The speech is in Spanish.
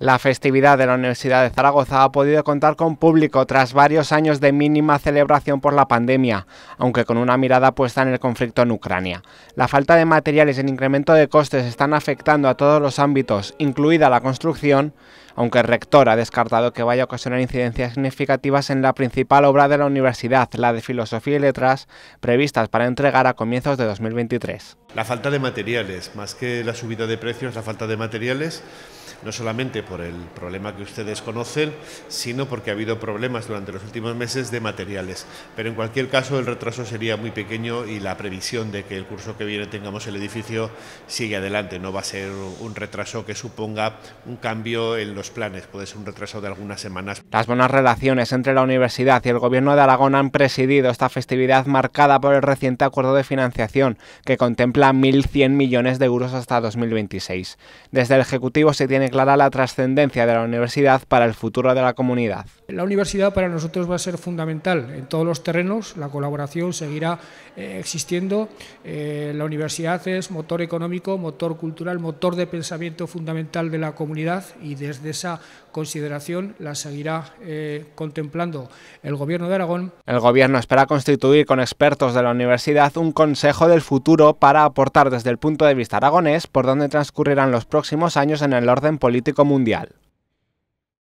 La festividad de la Universidad de Zaragoza ha podido contar con público tras varios años de mínima celebración por la pandemia, aunque con una mirada puesta en el conflicto en Ucrania. La falta de materiales y el incremento de costes están afectando a todos los ámbitos, incluida la construcción, aunque el rector ha descartado que vaya a ocasionar incidencias significativas en la principal obra de la universidad, la de Filosofía y Letras, previstas para entregar a comienzos de 2023. La falta de materiales, más que la subida de precios, la falta de materiales, no solamente por el problema que ustedes conocen, sino porque ha habido problemas durante los últimos meses de materiales. Pero en cualquier caso el retraso sería muy pequeño y la previsión de que el curso que viene tengamos el edificio sigue adelante. No va a ser un retraso que suponga un cambio en los planes, puede ser un retraso de algunas semanas. Las buenas relaciones entre la universidad y el gobierno de Aragón han presidido esta festividad marcada por el reciente acuerdo de financiación, que contempla 1.100 millones de euros hasta 2026. Desde el Ejecutivo se tiene clara la trascendencia de la universidad para el futuro de la comunidad. La universidad para nosotros va a ser fundamental en todos los terrenos, la colaboración seguirá eh, existiendo, eh, la universidad es motor económico, motor cultural, motor de pensamiento fundamental de la comunidad y desde esa consideración la seguirá eh, contemplando el Gobierno de Aragón. El Gobierno espera constituir con expertos de la universidad un Consejo del Futuro para aportar desde el punto de vista aragonés por dónde transcurrirán los próximos años en el orden político mundial.